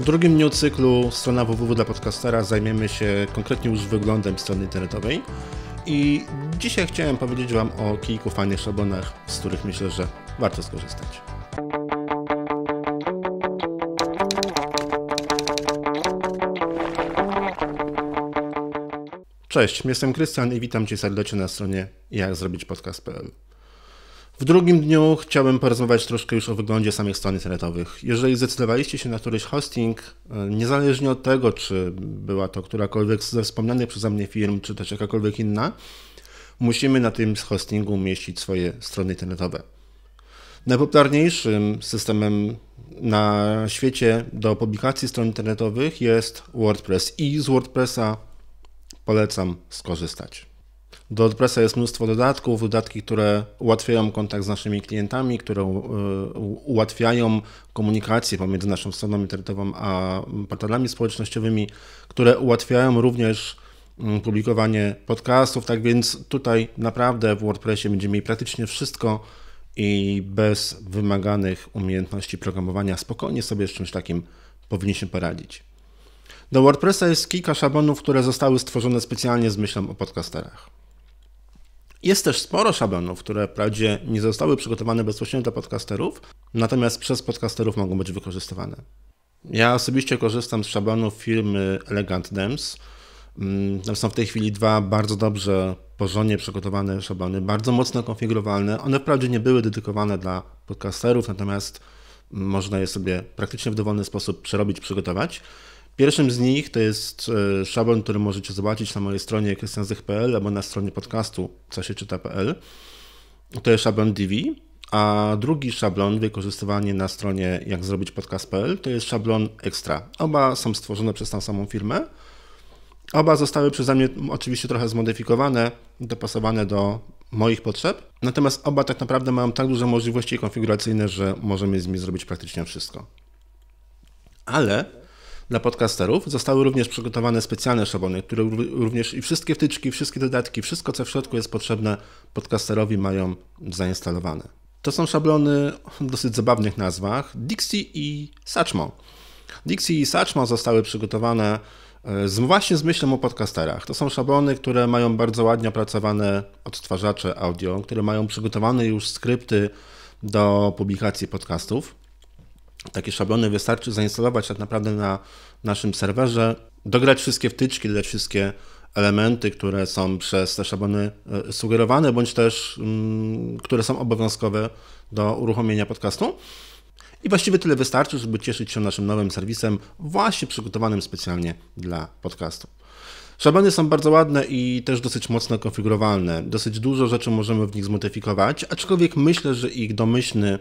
W drugim dniu cyklu strona www dla podcastera zajmiemy się konkretnie już wyglądem strony internetowej i dzisiaj chciałem powiedzieć Wam o kilku fajnych szablonach, z których myślę, że warto skorzystać. Cześć, jestem Krystian i witam Cię serdecznie na stronie Jak zrobić podcast.pl. W drugim dniu chciałbym porozmawiać troszkę już o wyglądzie samych stron internetowych. Jeżeli zdecydowaliście się na któryś hosting, e, niezależnie od tego, czy była to którakolwiek ze wspomnianych przeze mnie firm, czy też jakakolwiek inna, musimy na tym hostingu umieścić swoje strony internetowe. Najpopularniejszym systemem na świecie do publikacji stron internetowych jest WordPress i z WordPressa polecam skorzystać. Do WordPressa jest mnóstwo dodatków, dodatki, które ułatwiają kontakt z naszymi klientami, które e, ułatwiają komunikację pomiędzy naszą stroną internetową a portalami społecznościowymi, które ułatwiają również mm, publikowanie podcastów. Tak więc tutaj naprawdę w WordPressie będziemy mieli praktycznie wszystko i bez wymaganych umiejętności programowania spokojnie sobie z czymś takim powinniśmy poradzić. Do WordPressa jest kilka szablonów, które zostały stworzone specjalnie z myślą o podcasterach. Jest też sporo szablonów, które wprawdzie nie zostały przygotowane bezpośrednio dla podcasterów, natomiast przez podcasterów mogą być wykorzystywane. Ja osobiście korzystam z szablonów firmy Elegant Dems. Tam mm, są w tej chwili dwa bardzo dobrze, porządnie przygotowane szablony, bardzo mocno konfigurowalne. One wprawdzie nie były dedykowane dla podcasterów, natomiast można je sobie praktycznie w dowolny sposób przerobić, przygotować. Pierwszym z nich to jest e, szablon, który możecie zobaczyć na mojej stronie krystianzych.pl albo na stronie podcastu co się czyta.pl. To jest szablon Divi. a drugi szablon, wykorzystywany na stronie jak zrobić podcast.pl, to jest szablon Extra. Oba są stworzone przez tą samą firmę. Oba zostały przeze mnie oczywiście trochę zmodyfikowane, dopasowane do moich potrzeb. Natomiast oba tak naprawdę mają tak duże możliwości konfiguracyjne, że możemy z nimi zrobić praktycznie wszystko. Ale dla podcasterów. Zostały również przygotowane specjalne szablony, które również i wszystkie wtyczki, wszystkie dodatki, wszystko co w środku jest potrzebne podcasterowi mają zainstalowane. To są szablony o dosyć zabawnych nazwach Dixie i Satchmo. Dixie i Satchmo zostały przygotowane e, z, właśnie z myślą o podcasterach. To są szablony, które mają bardzo ładnie opracowane odtwarzacze audio, które mają przygotowane już skrypty do publikacji podcastów takie szablony wystarczy zainstalować tak naprawdę na naszym serwerze, dograć wszystkie wtyczki, dodać wszystkie elementy, które są przez te szablony e, sugerowane, bądź też mm, które są obowiązkowe do uruchomienia podcastu. I właściwie tyle wystarczy, żeby cieszyć się naszym nowym serwisem, właśnie przygotowanym specjalnie dla podcastu. Szablony są bardzo ładne i też dosyć mocno konfigurowalne. Dosyć dużo rzeczy możemy w nich zmodyfikować, aczkolwiek myślę, że ich domyślny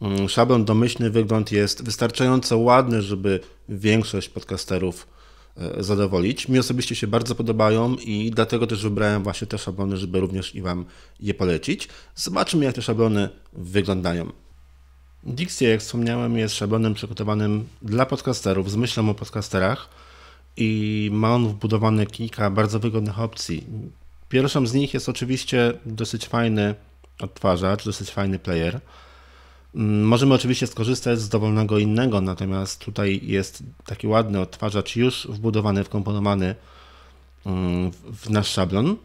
Mm, szablon domyślny wygląd jest wystarczająco ładny, żeby większość podcasterów e, zadowolić. Mi osobiście się bardzo podobają i dlatego też wybrałem właśnie te szablony, żeby również i Wam je polecić. Zobaczmy, jak te szablony wyglądają. Dixie, jak wspomniałem, jest szablonem przygotowanym dla podcasterów, z myślą o podcasterach i ma on wbudowane kilka bardzo wygodnych opcji. Pierwszą z nich jest oczywiście dosyć fajny odtwarzacz, dosyć fajny player. Mm, możemy oczywiście skorzystać z dowolnego innego, natomiast tutaj jest taki ładny odtwarzacz już wbudowany, wkomponowany mm, w nasz szablon.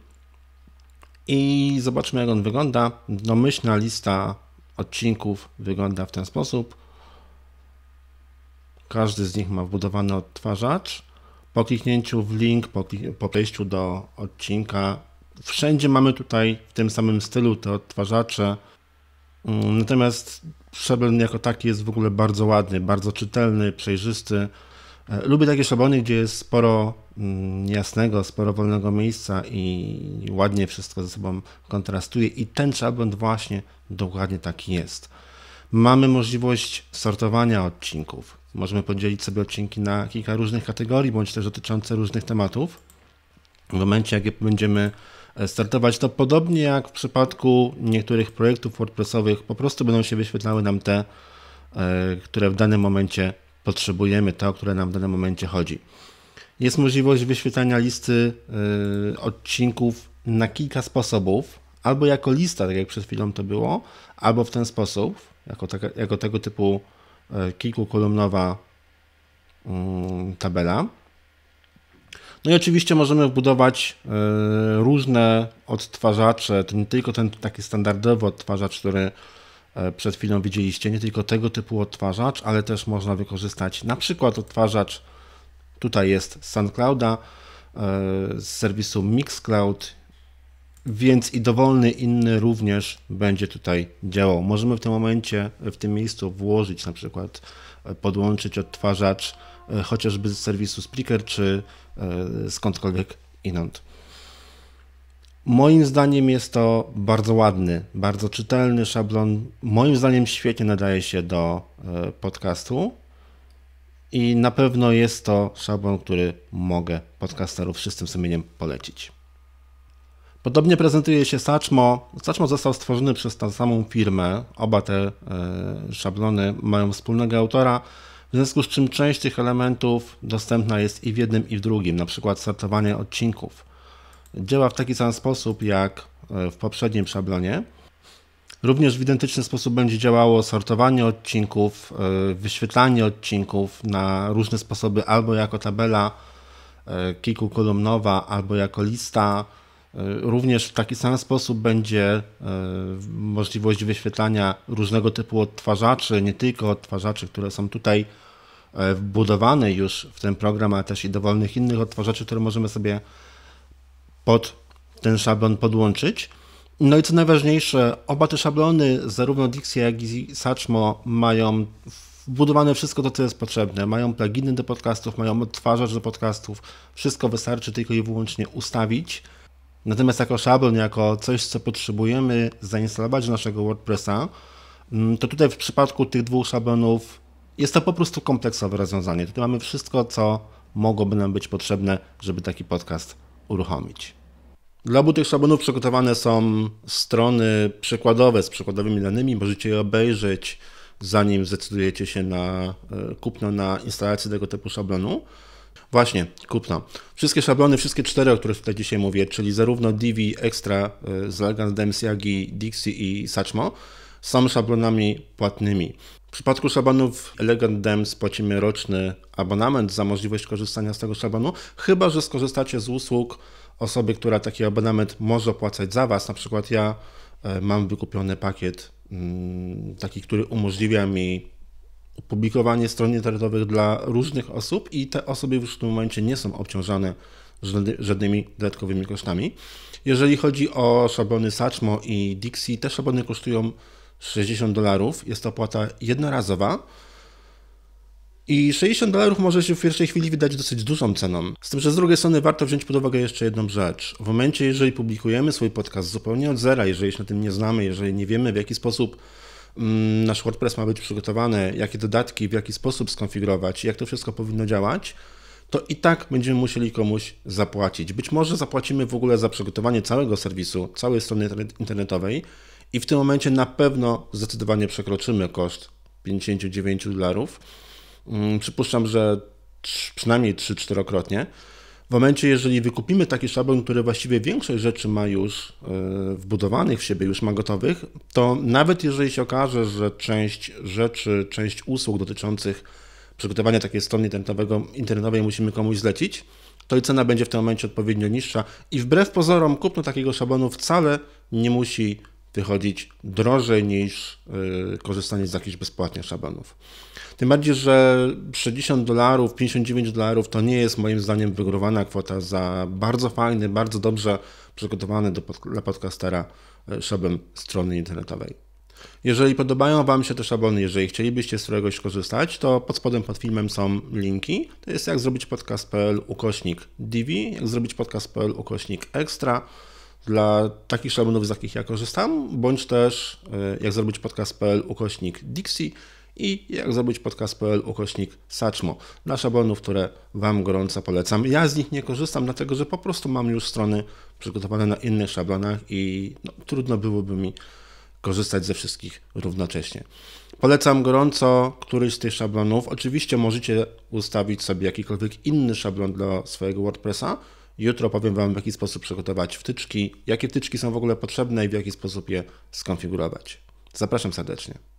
I zobaczmy jak on wygląda. Domyślna lista odcinków wygląda w ten sposób. Każdy z nich ma wbudowany odtwarzacz. Po kliknięciu w link, po, po przejściu do odcinka, wszędzie mamy tutaj w tym samym stylu te odtwarzacze Mm, natomiast szablon jako taki jest w ogóle bardzo ładny, bardzo czytelny, przejrzysty. E, lubię takie szablony, gdzie jest sporo mm, jasnego, sporo wolnego miejsca i ładnie wszystko ze sobą kontrastuje i ten szablon właśnie dokładnie taki jest. Mamy możliwość sortowania odcinków. Możemy podzielić sobie odcinki na kilka różnych kategorii, bądź też dotyczące różnych tematów. W momencie, jak będziemy startować, to podobnie jak w przypadku niektórych projektów WordPressowych, po prostu będą się wyświetlały nam te, e, które w danym momencie potrzebujemy, te, o które nam w danym momencie chodzi. Jest możliwość wyświetlania listy e, odcinków na kilka sposobów, albo jako lista, tak jak przed chwilą to było, albo w ten sposób, jako, taka, jako tego typu e, kilkukolumnowa mm, tabela. No i oczywiście możemy wbudować e, różne odtwarzacze, to nie tylko ten taki standardowy odtwarzacz, który e, przed chwilą widzieliście, nie tylko tego typu odtwarzacz, ale też można wykorzystać na przykład odtwarzacz, tutaj jest SoundClouda e, z serwisu Mixcloud, więc i dowolny inny również będzie tutaj działał. Możemy w tym momencie, w tym miejscu włożyć na przykład, podłączyć odtwarzacz chociażby z serwisu Spreaker czy E, skądkolwiek inąd. Moim zdaniem jest to bardzo ładny, bardzo czytelny szablon. Moim zdaniem świetnie nadaje się do e, podcastu. I na pewno jest to szablon, który mogę podcasterów wszystkim sumieniem polecić. Podobnie prezentuje się Saczmo. Saczmo został stworzony przez tę samą firmę. Oba te e, szablony mają wspólnego autora w związku z czym część tych elementów dostępna jest i w jednym i w drugim, na przykład sortowanie odcinków. Działa w taki sam sposób jak e, w poprzednim szablonie. Również w identyczny sposób będzie działało sortowanie odcinków, e, wyświetlanie odcinków na różne sposoby, albo jako tabela e, kilkukolumnowa, albo jako lista. Również w taki sam sposób będzie możliwość wyświetlania różnego typu odtwarzaczy, nie tylko odtwarzaczy, które są tutaj E, wbudowany już w ten program, ale też i dowolnych innych odtwarzaczy, które możemy sobie pod ten szablon podłączyć. No i co najważniejsze, oba te szablony, zarówno Dixie jak i Saczmo mają wbudowane wszystko to, co jest potrzebne. Mają pluginy do podcastów, mają odtwarzacz do podcastów. Wszystko wystarczy tylko i wyłącznie ustawić. Natomiast jako szablon, jako coś, co potrzebujemy zainstalować do naszego WordPressa, mm, to tutaj w przypadku tych dwóch szablonów jest to po prostu kompleksowe rozwiązanie. Tutaj mamy wszystko, co mogłoby nam być potrzebne, żeby taki podcast uruchomić. Dla obu tych szablonów przygotowane są strony przykładowe z przykładowymi danymi. Możecie je obejrzeć, zanim zdecydujecie się na e, kupno, na instalację tego typu szablonu. Właśnie, kupno. Wszystkie szablony, wszystkie cztery, o których tutaj dzisiaj mówię, czyli zarówno Divi, Extra e, z Elegant Dems, jak i Dixie i Saczmo, są szablonami płatnymi. W przypadku szabanów Elegant Dems płacimy roczny abonament za możliwość korzystania z tego szabanu, chyba że skorzystacie z usług osoby, która taki abonament może opłacać za Was. Na przykład ja e, mam wykupiony pakiet mm, taki, który umożliwia mi publikowanie stron internetowych dla różnych osób i te osoby już w tym momencie nie są obciążane żadnymi dodatkowymi kosztami. Jeżeli chodzi o szabony Saczmo i Dixie, te szabony kosztują 60 dolarów. Jest to opłata jednorazowa. I 60 dolarów może się w pierwszej chwili wydać dosyć dużą ceną. Z tym, że z drugiej strony warto wziąć pod uwagę jeszcze jedną rzecz. W momencie, jeżeli publikujemy swój podcast zupełnie od zera, jeżeli się na tym nie znamy, jeżeli nie wiemy w jaki sposób mm, nasz WordPress ma być przygotowany, jakie dodatki, w jaki sposób skonfigurować, jak to wszystko powinno działać, to i tak będziemy musieli komuś zapłacić. Być może zapłacimy w ogóle za przygotowanie całego serwisu, całej strony internetowej, i w tym momencie na pewno zdecydowanie przekroczymy koszt 59 dolarów. Mm, przypuszczam, że przynajmniej 3-4-krotnie. W momencie, jeżeli wykupimy taki szablon, który właściwie większość rzeczy ma już e, wbudowanych w siebie, już ma gotowych, to nawet jeżeli się okaże, że część rzeczy, część usług dotyczących przygotowania takiej strony internetowej musimy komuś zlecić, to i cena będzie w tym momencie odpowiednio niższa. I wbrew pozorom, kupno takiego szablonu wcale nie musi wychodzić drożej niż y, korzystanie z jakichś bezpłatnych szablonów. Tym bardziej, że 60 dolarów, 59 dolarów to nie jest moim zdaniem wygórowana kwota za bardzo fajny, bardzo dobrze przygotowany do, dla podcastera y, szablon strony internetowej. Jeżeli podobają Wam się te szablony, jeżeli chcielibyście z któregoś korzystać, to pod spodem pod filmem są linki. To jest jak zrobić podcast.pl ukośnik divi, jak zrobić podcast.pl ukośnik extra dla takich szablonów, z jakich ja korzystam, bądź też e, jak zrobić podcast.pl ukośnik Dixie i jak zrobić podcast.pl ukośnik Saczmo. Dla szablonów, które Wam gorąco polecam. Ja z nich nie korzystam, dlatego że po prostu mam już strony przygotowane na innych szablonach i no, trudno byłoby mi korzystać ze wszystkich równocześnie. Polecam gorąco któryś z tych szablonów. Oczywiście możecie ustawić sobie jakikolwiek inny szablon dla swojego WordPressa, Jutro powiem Wam, w jaki sposób przygotować wtyczki, jakie wtyczki są w ogóle potrzebne i w jaki sposób je skonfigurować. Zapraszam serdecznie.